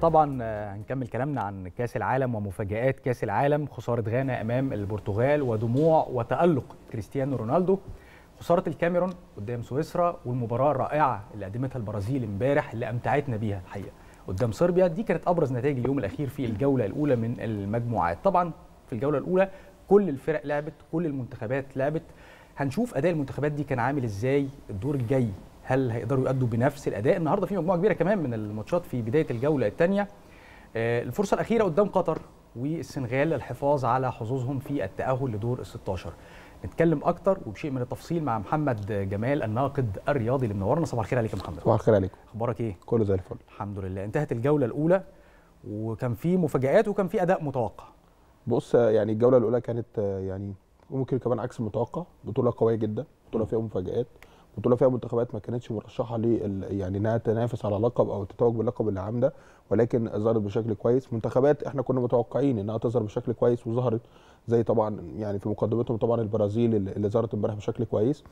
طبعا آه، هنكمل كلامنا عن كاس العالم ومفاجات كاس العالم خساره غانا امام البرتغال ودموع وتالق كريستيانو رونالدو خساره الكاميرون قدام سويسرا والمباراه الرائعه اللي قدمتها البرازيل امبارح اللي امتعتنا بيها الحقيقه قدام صربيا دي كانت ابرز نتائج اليوم الاخير في الجوله الاولى من المجموعات طبعا في الجوله الاولى كل الفرق لعبت كل المنتخبات لعبت هنشوف اداء المنتخبات دي كان عامل ازاي الدور الجاي هل هيقدروا يؤدوا بنفس الأداء النهارده في مجموعة كبيرة كمان من الماتشات في بداية الجولة الثانية آه، الفرصة الأخيرة قدام قطر والسنغال للحفاظ على حظوظهم في التأهل لدور ال 16 نتكلم اكتر وبشيء من التفصيل مع محمد جمال الناقد الرياضي اللي منورنا صباح الخير عليك يا محمد صباح الخير عليكم اخبارك ايه كله زي الفل الحمد لله انتهت الجوله الاولى وكان في مفاجات وكان في اداء متوقع بص يعني الجوله الاولى كانت آه، يعني ممكن كمان عكس المتوقع بطوله قويه جدا بطوله فيها مفاجات بطوله فيها منتخبات ما كانتش مرشحه ل يعني انها تنافس على لقب او تتوج باللقب العام ده ولكن ظهرت بشكل كويس منتخبات احنا كنا متوقعين انها تظهر بشكل كويس وظهرت زي طبعا يعني في مقدمتهم طبعا البرازيل اللي ظهرت امبارح بشكل كويس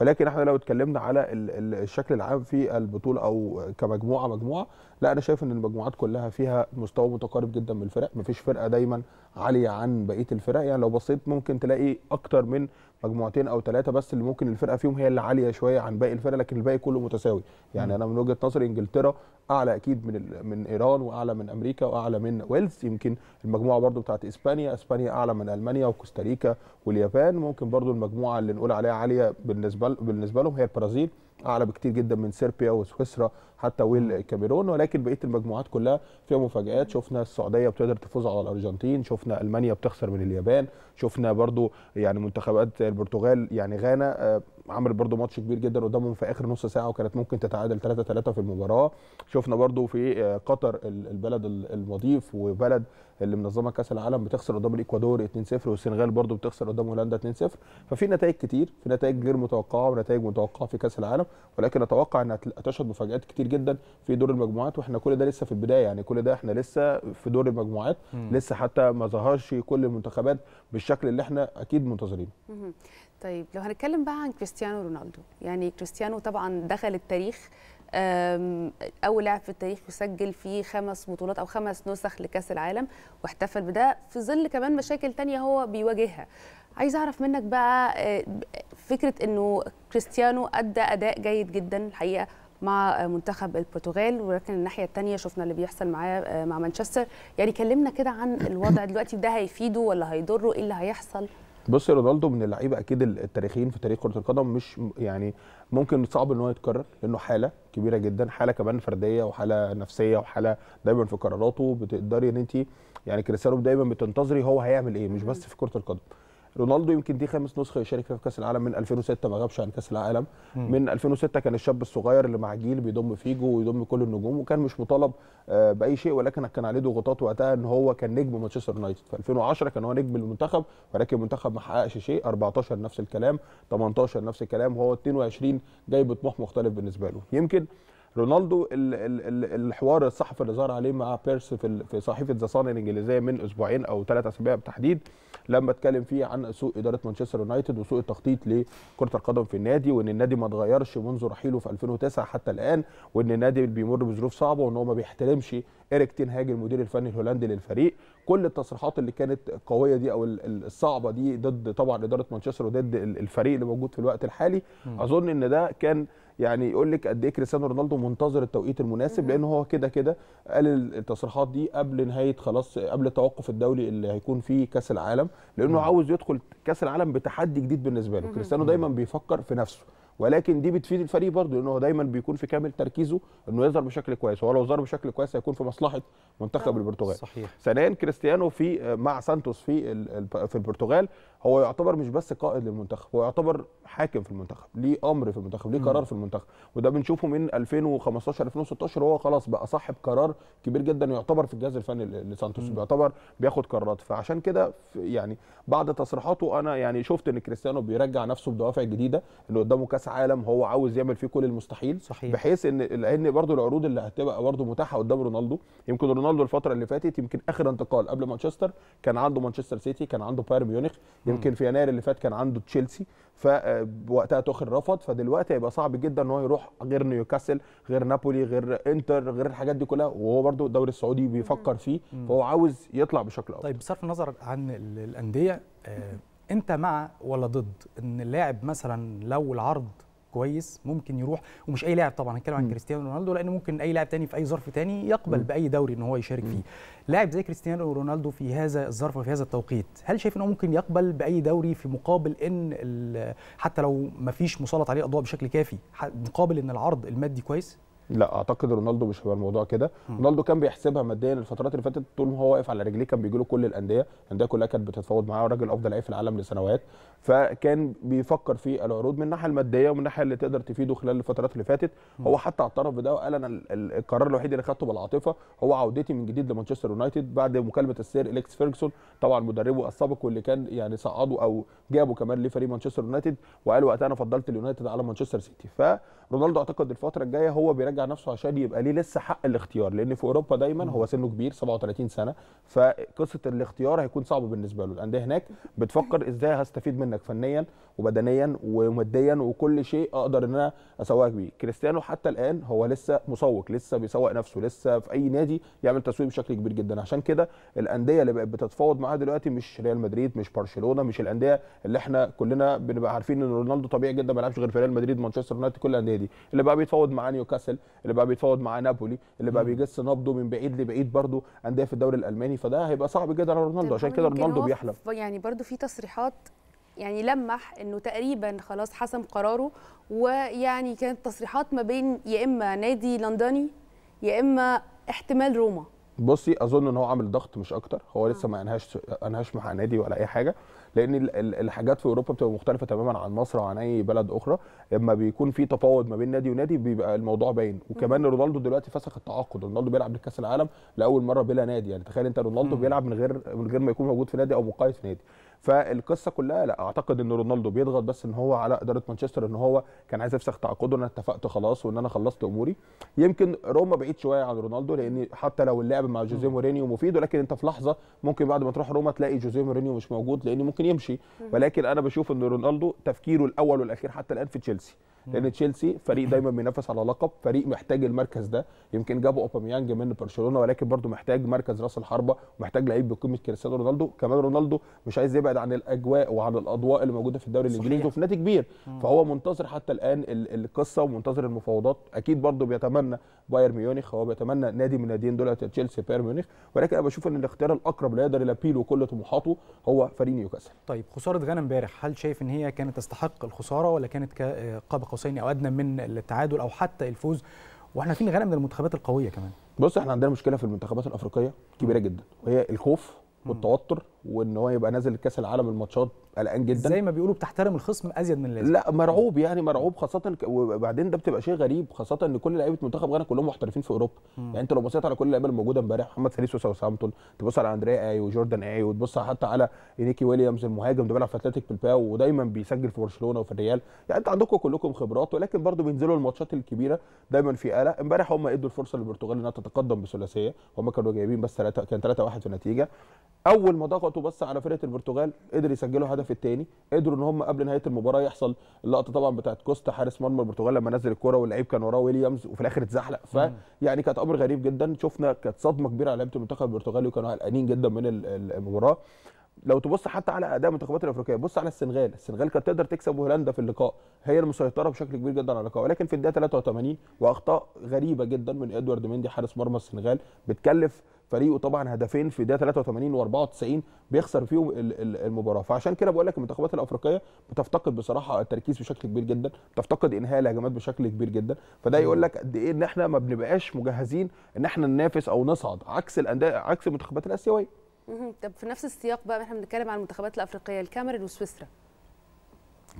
ولكن احنا لو اتكلمنا على الشكل العام في البطوله او كمجموعه مجموعه لا انا شايف ان المجموعات كلها فيها مستوى متقارب جدا من الفرق مفيش فرقه دايما عاليه عن بقيه الفرق يعني لو بصيت ممكن تلاقي اكتر من مجموعتين او ثلاثه بس اللي ممكن الفرقه فيهم هي اللي عاليه شويه عن باقي الفرق لكن الباقي كله متساوي يعني انا من وجهه نظري انجلترا اعلى اكيد من من ايران واعلى من امريكا واعلى من ويلز يمكن المجموعه برده بتاعت اسبانيا اسبانيا اعلى من المانيا وكوستاريكا واليابان ممكن برضو المجموعه اللي نقول عليها عاليه بالنسبه بالنسبه لهم هي البرازيل اعلى بكتير جدا من سربيا وسويسرا حتى والكاميرون ولكن بقيه المجموعات كلها فيها مفاجات شفنا السعوديه بتقدر تفوز على الارجنتين شفنا المانيا بتخسر من اليابان شفنا برضو يعني منتخبات البرتغال يعني غانا آه، عملت برده ماتش كبير جدا قدامهم في اخر نص ساعه وكانت ممكن تتعادل 3 3 في المباراه شفنا برده في آه، قطر البلد المضيف وبلد اللي منظمه كاس العالم بتخسر قدام الاكوادور 2 0 والسنغال برده بتخسر قدام هولندا 2 0 ففي نتائج كتير في نتائج غير متوقعه ونتائج متوقعه في كاس العالم ولكن اتوقع انها تشهد مفاجات كتير جدا في دور المجموعات واحنا كل ده لسه في البدايه يعني كل ده احنا لسه في دور المجموعات لسه حتى ما ظهرش كل المنتخبات بالشكل اللي احنا اكيد منتظرينه طيب لو هنتكلم بقى عن كريستيانو رونالدو يعني كريستيانو طبعا دخل التاريخ اول لاعب في التاريخ يسجل في خمس بطولات او خمس نسخ لكاس العالم واحتفل بده في ظل كمان مشاكل تانية هو بيواجهها عايز اعرف منك بقى آه، فكره انه كريستيانو ادى اداء جيد جدا الحقيقه مع منتخب البرتغال ولكن الناحيه الثانيه شفنا اللي بيحصل معاه آه، مع مانشستر يعني كلمنا كده عن الوضع دلوقتي ده هيفيده ولا هيضره ايه اللي هيحصل بص رونالدو من اللعيبه اكيد التاريخيين في تاريخ كره القدم مش يعني ممكن صعب ان هو يتكرر لانه حاله كبيره جدا حاله كمان فرديه وحاله نفسيه وحاله دايما في قراراته بتقدري ان انت يعني كريستيانو دايما بتنتظري هو هيعمل ايه مش بس في كره القدم رونالدو يمكن دي خامس نسخه يشارك فيها في كاس العالم من 2006 ما غابش عن كاس العالم م. من 2006 كان الشاب الصغير اللي مع جيل بيضم فيجو ويضم كل النجوم وكان مش مطالب آه، باي شيء ولكن كان عليه ضغوطات وقتها ان هو كان نجم مانشستر يونايتد في 2010 كان هو نجم المنتخب ولكن المنتخب ما حققش شيء 14 نفس الكلام 18 نفس الكلام هو 22 جاي بطموح مختلف بالنسبه له يمكن رونالدو الحوار الصحفي اللي ظهر عليه مع بيرس في صحيفه ذا صان الانجليزيه من اسبوعين او ثلاث اسابيع بالتحديد لما اتكلم فيه عن سوء اداره مانشستر يونايتد وسوء التخطيط لكره القدم في النادي وان النادي ما اتغيرش منذ رحيله في 2009 حتى الان وان النادي بيمر بظروف صعبه وان هو ما بيحترمش ايريك تين هاج المدير الفني الهولندي للفريق كل التصريحات اللي كانت قويه دي او الصعبه دي ضد طبعا اداره مانشستر وضد الفريق اللي موجود في الوقت الحالي اظن ان ده كان يعني يقول لك قد ايه كريستيانو رونالدو منتظر التوقيت المناسب لان هو كده كده قال التصريحات دي قبل نهايه خلاص قبل التوقف الدولي اللي هيكون فيه كاس العالم لانه عاوز يدخل كاس العالم بتحدي جديد بالنسبه له كريستيانو دايما بيفكر في نفسه ولكن دي بتفيد الفريق برضه لان هو دايما بيكون في كامل تركيزه انه يظهر بشكل كويس هو لو ظهر بشكل كويس هيكون في مصلحه منتخب البرتغال صحيح ثانيا كريستيانو في مع سانتوس في في البرتغال هو يعتبر مش بس قائد للمنتخب هو يعتبر حاكم في المنتخب ليه امر في المنتخب ليه قرار في المنتخب وده بنشوفه من 2015 2016 هو خلاص بقى صاحب قرار كبير جدا يعتبر في الجهاز الفني لسانتوس بيعتبر بياخد قرارات فعشان كده يعني بعد تصريحاته انا يعني شفت ان كريستيانو بيرجع نفسه بدوافع جديده انه قدامه كاس عالم هو عاوز يعمل فيه كل المستحيل صحيح. بحيث ان لان برضه العروض اللي هتبقى برضه متاحه قدام رونالدو يمكن رونالدو الفتره اللي فاتت يمكن اخر انتقال قبل مانشستر كان عنده مانشستر سيتي كان عنده بايرن ميونخ يمكن في يناير اللي فات كان عنده تشيلسي فوقتها آه، توخر رفض فدلوقتي هيبقى صعب جدا ان هو يروح غير نيوكاسل غير نابولي غير انتر غير الحاجات دي كلها وهو برضه الدوري السعودي بيفكر فيه فهو عاوز يطلع بشكل افضل طيب بصرف النظر عن الانديه آه انت مع ولا ضد ان اللاعب مثلا لو العرض كويس ممكن يروح ومش اي لاعب طبعا هنتكلم عن كريستيانو رونالدو لان ممكن اي لاعب تاني في اي ظرف تاني يقبل م. باي دوري ان هو يشارك م. فيه لاعب زي كريستيانو رونالدو في هذا الظرف وفي هذا التوقيت هل شايف ان هو ممكن يقبل باي دوري في مقابل ان حتى لو ما فيش مسلط عليه اضواء بشكل كافي مقابل ان العرض المادي كويس لا اعتقد رونالدو مش هيبقى الموضوع كده رونالدو كان بيحسبها ماديا الفترات اللي فاتت طول ما هو واقف على رجليه كان بيجي له كل الانديه الانديه كلها كانت بتتفاوض معاه راجل افضل لعيب في العالم لسنوات فكان بيفكر في العروض من الناحيه الماديه ومن الناحيه اللي تقدر تفيده خلال الفترات اللي فاتت هو حتى اعترف بده وقال انا القرار الوحيد اللي خدته بالعاطفه هو عودتي من جديد لمانشستر يونايتد بعد مكالمه السير اليكس فيرجسون طبعا مدربه السابق واللي كان يعني صعده او جابه كمان لفريق مانشستر يونايتد وقال وقتها انا فضلت اليونايتد على مانشستر سيتي ف رونالدو اعتقد الفتره الجايه هو بيرجع نفسه عشان يبقى ليه لسه حق الاختيار لان في اوروبا دايما هو سنه كبير 37 سنه فقصه الاختيار هيكون صعب بالنسبه له الانديه هناك بتفكر ازاي هستفيد منك فنيا وبدنيا وماديا وكل شيء اقدر ان انا اسوقك بيه كريستيانو حتى الان هو لسه مسوق لسه بيسوق نفسه لسه في اي نادي يعمل تسويق بشكل كبير جدا عشان كده الانديه اللي بقت بتتفاوض معاه دلوقتي مش ريال مدريد مش برشلونه مش الانديه اللي احنا كلنا بنبقى عارفين ان رونالدو طبيعي جدا ما بيلعبش غير في ريال مدريد مانشستر يونايتد كل الانديه النادي اللي بقى بيتفاوض مع نيوكاسل اللي بقى بيتفاوض مع نابولي اللي بقى بيجس نبضه من بعيد لبعيد برده انديه في الدوري الالماني فده هيبقى صعب جدا على رونالدو عشان كده رونالدو بيحلم يعني برده في تصريحات يعني لمح انه تقريبا خلاص حسم قراره ويعني كانت تصريحات ما بين يا اما نادي لندني يا اما احتمال روما بصي اظن ان هو عامل ضغط مش اكتر هو لسه ما انهاش انهاش مع نادي ولا اي حاجه لان الحاجات في اوروبا بتبقى مختلفه تماما عن مصر وعن اي بلد اخرى لما بيكون في تفاوض ما بين نادي ونادي بيبقى الموضوع باين وكمان رونالدو دلوقتي فسخ التعاقد رونالدو بيلعب لكاس العالم لاول مره بلا نادي يعني تخيل انت رونالدو بيلعب من غير من غير ما يكون موجود في نادي او مقيد في نادي فالقصه كلها لا اعتقد ان رونالدو بيضغط بس ان هو على اداره مانشستر ان هو كان عايز يفسخ تعاقده انا اتفقت خلاص وان انا خلصت اموري يمكن روما بعيد شويه عن رونالدو لان حتى لو اللعب مع جوزيه مورينيو مفيد ولكن انت في لحظه ممكن بعد ما تروح روما تلاقي جوزيه مورينيو مش موجود لان ممكن يمشي ولكن انا بشوف ان رونالدو تفكيره الاول والاخير حتى الان في تشيلسي لان تشيلسي فريق دايما بينافس على لقب فريق محتاج المركز ده يمكن جابوا اوباميانج من برشلونه ولكن برضه محتاج مركز راس الحربه ومحتاج لعيب بقيمه كريستيانو رونالدو كمان رونالدو مش عايز يبعد عن الاجواء وعن الاضواء اللي موجوده في الدوري الانجليزي وفي نادي كبير فهو منتظر حتى الان القصه ومنتظر المفاوضات اكيد برضه بيتمنى بايرن ميونخ هو بيتمنى نادي من الناديين دول تشيلسي بايرن ميونخ ولكن انا بشوف ان الاختيار الاقرب اللي يقدر يلبي كل طموحاته هو فريق نيوكاسل طيب خساره غانا امبارح هل شايف ان هي كانت تستحق الخساره ولا كانت آه، قاب قوسين او ادنى من التعادل او حتى الفوز واحنا عارفين غنى من المنتخبات القويه كمان بص احنا عندنا مشكله في المنتخبات الافريقيه كبيره جدا وهي الخوف والتوتر وان هو يبقى نازل كاس العالم الماتشات قلقان جدا زي ما بيقولوا بتحترم الخصم ازيد من اللازم لا مرعوب يعني مرعوب خاصه وبعدين ده بتبقى شيء غريب خاصه ان كل لعيبه منتخب غانا كلهم محترفين في اوروبا مم. يعني انت لو بصيت على كل اللعيبه الموجوده امبارح محمد ساليسو وساوثهامبتون تبص على اندريا اي وجوردان اي وتبص حتى على انيكي ويليامز المهاجم ده بيلعب في اتلتيك بالباو ودايما بيسجل في برشلونه وفي الريال يعني انت عندكم كلكم خبرات ولكن برضه بينزلوا الماتشات الكبيره دايما في قلق امبارح هم ادوا الفرصه للبرتغال انها تتقدم بثلاثيه هم كانوا جايبين بس ثلاثه كان ثلاثه واحد في النتيجه اول ما ضغط وقته بس على فرقه البرتغال قدر يسجلوا هدف الثاني قدروا ان هم قبل نهايه المباراه يحصل اللقطه طبعا بتاعت كوستا حارس مرمى البرتغال لما نزل الكوره واللعيب كان وراه ويليامز وفي الاخر اتزحلق فيعني كانت امر غريب جدا شفنا كانت صدمه كبيره على لعيبه المنتخب البرتغالي وكانوا قلقانين جدا من المباراه لو تبص حتى على اداء المنتخبات الافريقيه بص على السنغال السنغال كانت تقدر تكسب هولندا في اللقاء هي المسيطره بشكل كبير جدا على اللقاء ولكن في الدقيقه 83 واخطاء غريبه جدا من ادوارد مندي حارس مرمى السنغال بتكلف فريقه طبعا هدفين في ده 83 و94 بيخسر فيهم المباراه فعشان كده بقول لك المنتخبات الافريقيه بتفتقد بصراحه التركيز بشكل كبير جدا بتفتقد انهاء الهجمات بشكل كبير جدا فده يقول لك قد ايه ان احنا ما بنبقاش مجهزين ان احنا ننافس او نصعد عكس الانديه عكس المنتخبات الاسيويه طب في نفس السياق بقى احنا بنتكلم عن المنتخبات الافريقيه الكاميرون وسويسرا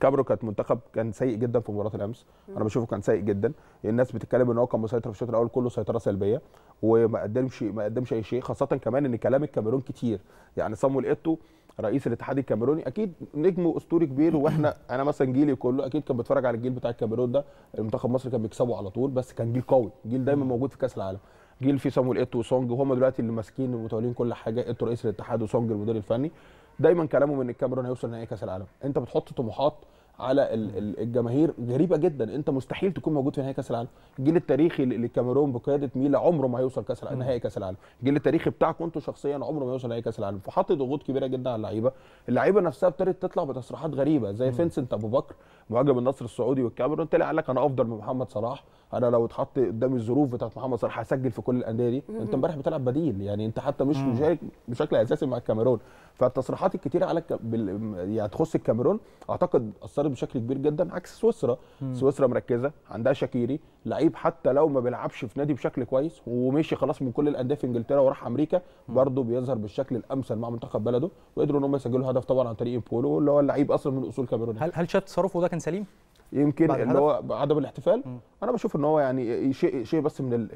كابرو كانت منتخب كان سيء جدا في مباراه الامس انا بشوفه كان سيء جدا الناس بتتكلم ان هو كان مسيطر في الشوط الاول كله سيطره سلبيه وما قدمش ما قدمش اي شيء خاصه كمان ان كلام الكاميرون كتير يعني صامويل ايتو رئيس الاتحاد الكاميروني اكيد نجم اسطوري كبير واحنا انا مثلا جيلي كله اكيد كان بتفرج على الجيل بتاع الكاميرون ده المنتخب مصر كان بيكسبه على طول بس كان جيل قوي جيل دايما موجود في كاس العالم جيل فيه صامويل ايتو وسونج وهم دلوقتي اللي ماسكين ومتولين كل حاجه ايتو رئيس الاتحاد وسونج المدير الفني دايما كلامه من الكاميرون هيوصل نهائي كاس العالم انت بتحط طموحات على الجماهير غريبه جدا انت مستحيل تكون موجود في نهائي كاس العالم الجيل التاريخي للكاميرون بقياده ميلا عمره ما هيوصل كاس نهائي كاس العالم الجيل التاريخي بتاعك انتوا شخصيا عمره ما هيوصل نهائي كاس العالم فحط ضغوط كبيره جدا على اللعيبه اللعيبه نفسها ابتدت تطلع بتصريحات غريبه زي فينسنت ابو بكر مهاجم النصر السعودي والكاميرون طلع قال لك انا افضل من محمد صلاح انا لو اتحط قدامي الظروف بتاعت محمد صلاح هسجل في كل الانديه دي انت امبارح بتلعب بديل يعني انت حتى مش مشارك بشكل اساسي مع الكاميرون فالتصريحات الكتيره على بال... يعني تخص الكاميرون اعتقد اثرت بشكل كبير جدا عكس سويسرا مم. سويسرا مركزه عندها شاكيري لعيب حتى لو ما بيلعبش في نادي بشكل كويس ومشي خلاص من كل الانديه في انجلترا وراح امريكا برضه بيظهر بالشكل الامثل مع منتخب بلده وقدروا ان هم يسجلوا هدف طبعا عن طريق بولو اللي هو اللعيب اصلا من اصول كاميرون هل هل شاف تصرفه ده كان سليم يمكن اللي هو عدم الاحتفال م. انا بشوف ان هو يعني شيء شيء بس من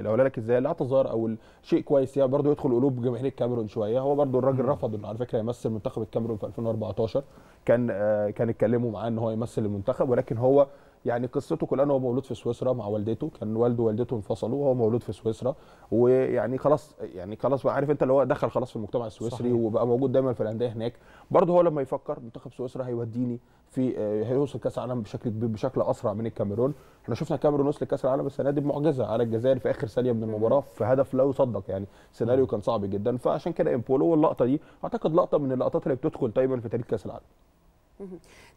الاولى ازاي الاعتذار او شيء كويس يعني برضه يدخل قلوب جماهير الكاميرون شويه هو برضه الراجل رفض انه على فكره يمثل منتخب الكاميرون في 2014 كان آه كان اتكلموا معاه ان هو يمثل المنتخب ولكن هو يعني قصته كلها هو مولود في سويسرا مع والدته كان والده ووالدته انفصلوا وهو مولود في سويسرا ويعني خلاص يعني خلاص عارف انت اللي هو دخل خلاص في المجتمع السويسري صحيح. وبقى موجود دايما في الانديه هناك برضه هو لما يفكر منتخب سويسرا هيوديني في آه، هيوصل كاس العالم بشكل بشكل اسرع من الكاميرون احنا شفنا الكاميرون وصل كاس العالم السنه دي بمعجزه على الجزائر في اخر ثانيه من المباراه في هدف لا يصدق يعني سيناريو كان صعب جدا فعشان كده امبولو واللقطه دي اعتقد لقطه من اللقطات اللي بتدخل دايما في تاريخ كاس العالم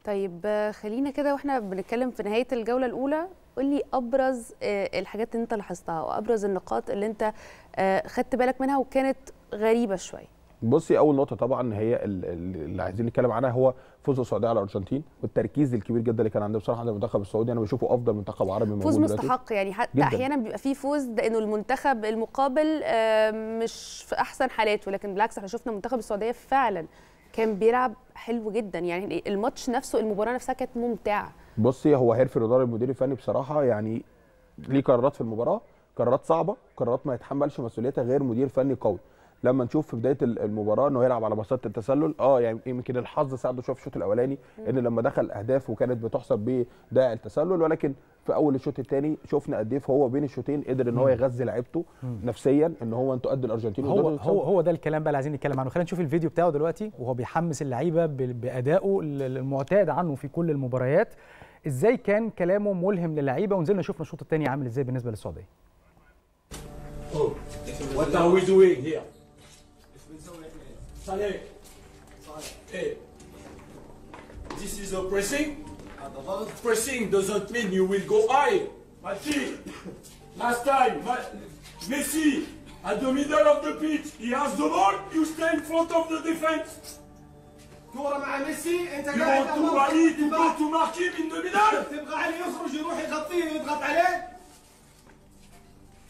طيب آه، خلينا كده واحنا بنتكلم في نهايه الجوله الاولى قول لي ابرز آه، الحاجات اللي انت لاحظتها وابرز النقاط اللي انت آه، خدت بالك منها وكانت غريبه شويه بصي اول نقطه طبعا هي اللي عايزين نتكلم عنها هو فوز السعوديه على الارجنتين والتركيز الكبير جدا اللي كان عنده بصراحه عند المنتخب السعودي انا بشوفه افضل منتخب عربي موجود فوز مستحق يعني حتى جداً. احيانا بيبقى فيه فوز لانه المنتخب المقابل مش في احسن حالاته لكن بالعكس احنا شفنا منتخب السعوديه فعلا كان بيلعب حلو جدا يعني الماتش نفسه المباراه نفسها كانت ممتعه بصي هو هيرفي رودار المدير الفني بصراحه يعني ليه قرارات في المباراه قرارات صعبه قرارات ما يتحملش مسؤوليتها غير مدير فني قوي لما نشوف في بدايه المباراه انه يلعب على باصات التسلل اه يعني يمكن الحظ ساعده شويه في الشوط الاولاني ان لما دخل اهداف وكانت بتحسب بداعي التسلل ولكن في اول الشوط الثاني شفنا قد ايه هو بين الشوطين قدر ان هو يغذي لعيبته نفسيا ان هو انتوا قد الارجنتين هو هو هو ده الكلام بقى اللي عايزين نتكلم عنه خلينا نشوف الفيديو بتاعه دلوقتي وهو بيحمس اللعيبه بادائه المعتاد عنه في كل المباريات ازاي كان كلامه ملهم للعيبه ونزلنا شفنا الشوط الثاني عامل ازاي بالنسبه للسعوديه oh, What are we doing here? Saleh. Hey, this is a pressing. Ah, bah, bah. Pressing doesn't mean you will go high. Messi, last time, Messi, at the middle of the pitch, he has the ball, you stay in front of the defense. You want to rally to go to mark him in the middle?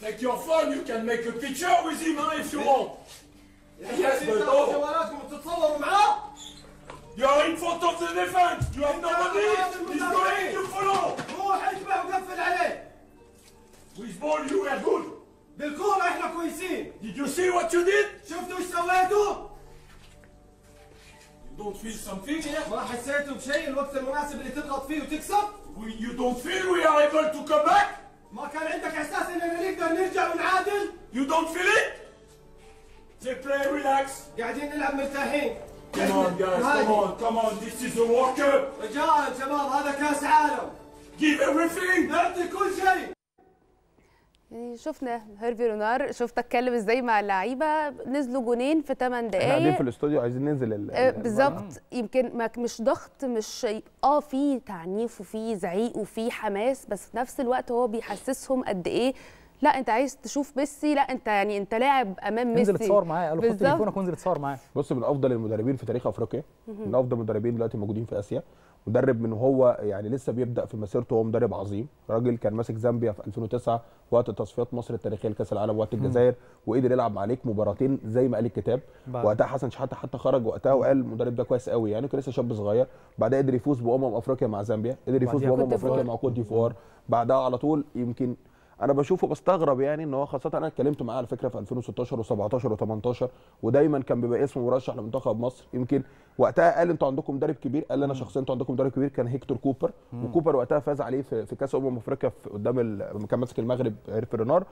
Take your phone, you can make a picture with him huh, hein, if you want. You are in front of the elephant. You have no money. He's going to follow. روح اشبح وقفل عليه. With ball you are good. بالكورة احنا كويسين. Did you see what you did? You don't feel something ما حسيتوا بشيء الوقت المناسب اللي تضغط فيه وتكسب؟ you don't feel we are able to come back? ما كان عندك احساس اننا نقدر نرجع ونعادل؟ You don't feel it? play relax. قاعدين نلعب مرتاحين. Come on guys, come on, come on, this is a World Cup. رجال شباب هذا كأس عالم. Give everything. نعطي كل شيء. يعني شفنا هيرفي رونار شوف اتكلم ازاي مع اللعيبه نزلوا جونين في 8 دقائق احنا قاعدين في الاستوديو عايزين ننزل آه، بالظبط يمكن مش ضغط مش اه في تعنيف وفي زعيق وفي حماس بس في نفس الوقت هو بيحسسهم قد ايه لا انت عايز تشوف ميسي لا انت يعني انت لاعب امام ميسي انزل اتصور معاه قالوا خد تليفونك وانزل اتصور معاه بص من افضل المدربين في تاريخ افريقيا من افضل المدربين دلوقتي موجودين في اسيا مدرب من هو يعني لسه بيبدا في مسيرته هو مدرب عظيم راجل كان ماسك زامبيا في 2009 وقت تصفيات مصر التاريخيه لكاس العالم وقت الجزائر وقدر يلعب عليك مباراتين زي ما قال الكتاب وقتها حسن شحاته حتى خرج وقتها وقال المدرب ده كويس قوي يعني كان لسه شاب صغير بعدها قدر يفوز بامم افريقيا مع زامبيا قدر يفوز بامم افريقيا مع كوت ديفوار بعدها على طول يمكن انا بشوفه بستغرب يعني ان هو خاصه انا اتكلمت معاه على فكره في 2016 و17 و18 ودايما كان بيبقى اسمه مرشح لمنتخب مصر يمكن وقتها قال انتوا عندكم مدرب كبير قال انا شخصيا انتوا عندكم مدرب كبير كان هيكتور كوبر مم. وكوبر وقتها فاز عليه في, كاس امم افريقيا قدام كان ماسك المغرب عرف رينار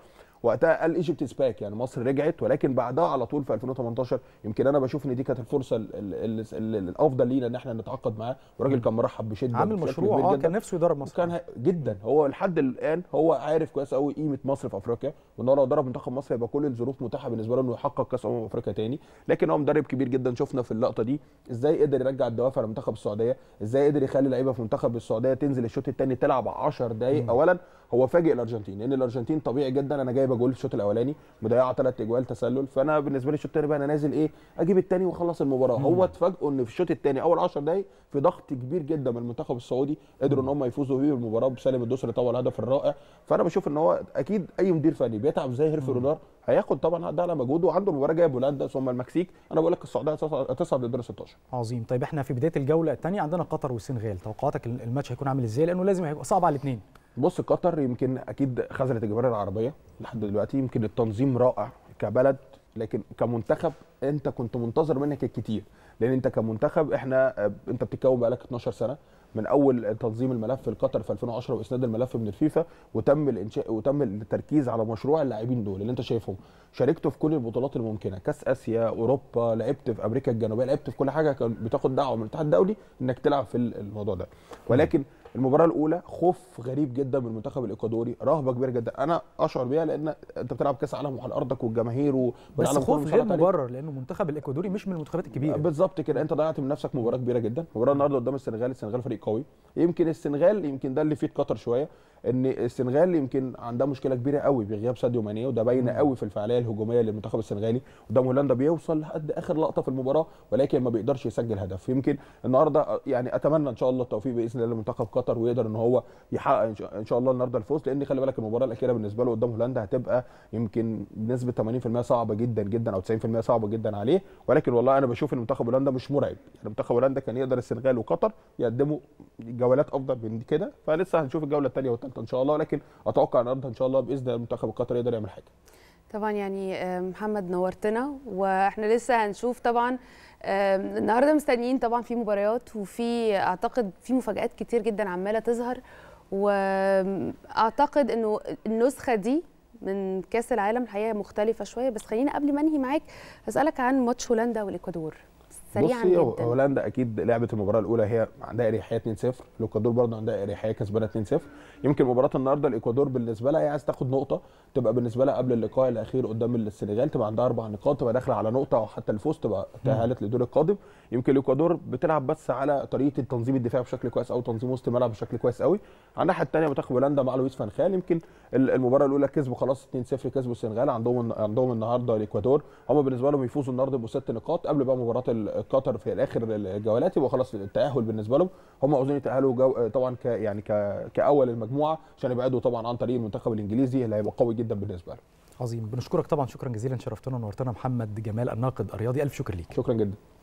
وقتها قال ايجيبت سباك يعني مصر رجعت ولكن بعدها على طول في 2018 يمكن انا بشوف ان دي كانت الفرصه الـ الـ الـ الافضل لينا ان احنا نتعاقد معاه والراجل كان مرحب بشده عامل مشروع اه كان نفسه يدرب مصر كان جدا هو لحد الان هو عارف كويس نفسه قوي قيمه مصر في افريقيا وان هو لو درب منتخب مصر هيبقى كل الظروف متاحه بالنسبه له انه يحقق كاس امم افريقيا تاني لكن هو مدرب كبير جدا شفنا في اللقطه دي ازاي قدر يرجع الدوافع لمنتخب السعوديه ازاي قدر يخلي لعيبه في منتخب السعوديه تنزل الشوط الثاني تلعب 10 دقائق اولا هو فاجئ الارجنتين لان الارجنتين طبيعي جدا انا جايب جول في الشوط الاولاني مضيعه ثلاث اجوال تسلل فانا بالنسبه لي الشوط الثاني بقى انا نازل ايه اجيب الثاني واخلص المباراه مم. هو اتفاجئوا ان في الشوط الثاني اول 10 دقائق في ضغط كبير جدا من المنتخب السعودي قدروا ان هم يفوزوا بيه بالمباراه بسالم الدوسري طول الهدف الرائع فانا بشوف ان هو اكيد اي مدير فني بيتعب زي هيرفي رودار هياخد طبعا ده على مجهوده وعنده المباراه جايه بولندا ثم المكسيك انا بقول لك السعوديه هتصعد للدور 16 عظيم طيب احنا في بدايه الجوله الثانيه عندنا قطر والسنغال توقعاتك الماتش هيكون عامل ازاي لانه لازم هيبقى صعب على الاثنين بص قطر يمكن اكيد خذلت الجماهير العربيه لحد دلوقتي يمكن التنظيم رائع كبلد لكن كمنتخب انت كنت منتظر منك الكتير لان انت كمنتخب احنا آه، انت بتتكون بقالك 12 سنه من اول تنظيم الملف لقطر في 2010 واسناد الملف من الفيفا وتم الانشاء وتم التركيز على مشروع اللاعبين دول اللي انت شايفهم شاركته في كل البطولات الممكنه كاس اسيا اوروبا لعبت في امريكا الجنوبيه لعبت في كل حاجه كان بتاخد دعوه من الاتحاد الدولي انك تلعب في الموضوع ده ولكن المباراه الاولى خوف غريب جدا من المنتخب الاكوادوري رهبه كبيره جدا انا اشعر بيها لان انت بتلعب كاس عالم وعلى ارضك والجماهير و... بس خوف غير مبرر لانه المنتخب الاكوادوري مش من المنتخبات الكبيره بالظبط كده انت ضيعت من نفسك مباراه كبيره جدا مباراه النهارده قدام السنغال السنغال فريق قوي يمكن السنغال يمكن ده اللي فيه قطر شويه ان السنغال يمكن عندها مشكله كبيره قوي بغياب ساديو ماني وده باين قوي في الفعاليه الهجوميه للمنتخب السنغالي قدام هولندا بيوصل لحد اخر لقطه في المباراه ولكن ما بيقدرش يسجل هدف يمكن النهارده يعني اتمنى ان شاء الله التوفيق باذن الله لمنتخب قطر ويقدر ان هو يحقق ان شاء الله النهارده الفوز لان خلي بالك المباراه الاخيره بالنسبه له قدام هولندا هتبقى يمكن بنسبه 80% صعبه جدا جدا او 90% صعبه جدا عليه ولكن والله انا بشوف ان منتخب هولندا مش مرعب يعني منتخب هولندا كان يقدر السنغال وقطر يقدموا جولات افضل من كده فلسه هنشوف الجوله الثانيه والثالثه ان شاء الله ولكن اتوقع النهارده ان شاء الله باذن المنتخب القطري يقدر يعمل حاجه طبعا يعني آه، محمد نورتنا واحنا لسه هنشوف طبعا آه، النهارده مستنيين طبعا في مباريات وفي اعتقد في مفاجات كتير جدا عماله تظهر واعتقد انه النسخه دي من كاس العالم الحقيقه مختلفه شويه بس خليني قبل ما انهي معاك اسالك عن ماتش هولندا والاكوادور سريعا بصي جدا هولندا اكيد لعبه المباراه الاولى هي عندها اريحيه 2-0 الاكوادور برضه عندها اريحيه كسبانه 2-0 يمكن مباراه النهارده الاكوادور بالنسبه لها هي عايز تاخد نقطه تبقى بالنسبه لها قبل اللقاء الاخير قدام السنغال تبقى عندها اربع نقاط تبقى داخله على نقطه او حتى الفوز تبقى تاهلت للدور القادم يمكن الاكوادور بتلعب بس على طريقه التنظيم الدفاعي بشكل كويس او تنظيم وسط الملعب بشكل كويس قوي على الناحيه الثانيه منتخب هولندا مع لويس فان خال يمكن المباراه الاولى كسبوا خلاص 2-0 كسبوا السنغال عندهم عندهم النهارده الاكوادور هم بالنسبه لهم يفوزوا النهارده بست نقاط قبل بقى مباراه قطر في اخر الجولات يبقى خلاص التاهل بالنسبه لهم هم عاوزين يتاهلوا جو... طبعا ك يعني ك... كاول المجموعه عشان يبعدوا طبعا عن طريق المنتخب الانجليزي اللي هيبقى قوي جدا بالنسبه لهم عظيم بنشكرك طبعا شكرا جزيلا شرفتنا ونورتنا محمد جمال الناقد الرياضي الف شكر ليك شكرا جدا